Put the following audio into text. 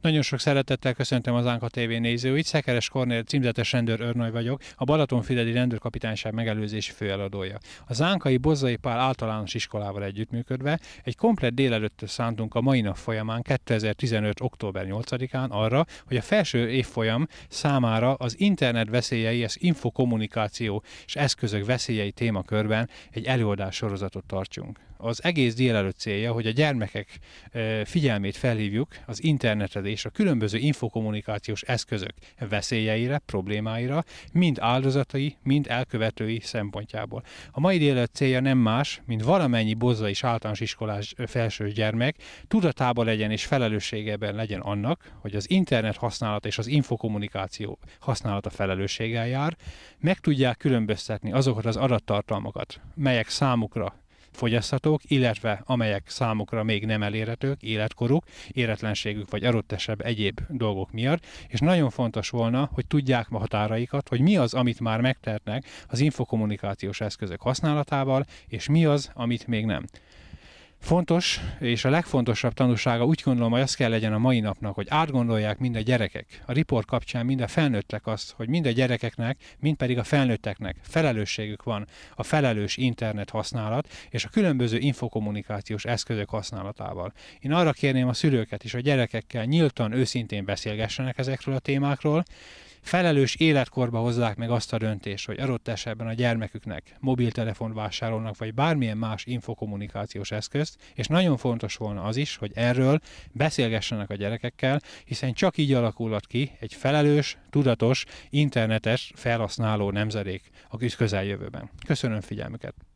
Nagyon sok szeretettel köszöntöm az Ánka TV nézőit. Szekeres Kornél címzetes rendőr Örnöly vagyok, a Balatonfideli Rendőrkapitányság megelőzési főeladója. Az Ánkai Bozai Pál általános iskolával együttműködve egy komplet délelőtt szántunk a mai nap folyamán 2015. október 8-án arra, hogy a felső évfolyam számára az internet veszélyei, az infokommunikáció és eszközök veszélyei témakörben egy előadás sorozatot tartsunk az egész délelőtt célja, hogy a gyermekek figyelmét felhívjuk az internetre és a különböző infokommunikációs eszközök veszélyeire, problémáira, mind áldozatai, mind elkövetői szempontjából. A mai délelőtt célja nem más, mint valamennyi bozza és általános iskolás felső gyermek tudatában legyen és felelősségeben legyen annak, hogy az internet használata és az infokommunikáció használata felelősséggel jár, meg tudják különböztetni azokat az adattartalmakat, melyek számukra fogyaszthatók, illetve amelyek számukra még nem elérhetők, életkoruk, éretlenségük vagy adott egyéb dolgok miatt, és nagyon fontos volna, hogy tudják a határaikat, hogy mi az, amit már megtehetnek az infokommunikációs eszközök használatával, és mi az, amit még nem. Fontos, és a legfontosabb tanulsága úgy gondolom, hogy az kell legyen a mai napnak, hogy átgondolják mind a gyerekek, a riport kapcsán mind a felnőttek azt, hogy mind a gyerekeknek, mind pedig a felnőtteknek felelősségük van a felelős internet használat és a különböző infokommunikációs eszközök használatával. Én arra kérném a szülőket is, a gyerekekkel nyíltan, őszintén beszélgessenek ezekről a témákról, felelős életkorba hozzák meg azt a döntést, hogy adott esetben a gyermeküknek mobiltelefon vásárolnak, vagy bármilyen más infokommunikációs eszközt, és nagyon fontos volna az is, hogy erről beszélgessenek a gyerekekkel, hiszen csak így alakulhat ki egy felelős, tudatos, internetes felhasználó nemzedék a közeljövőben. Köszönöm figyelmüket!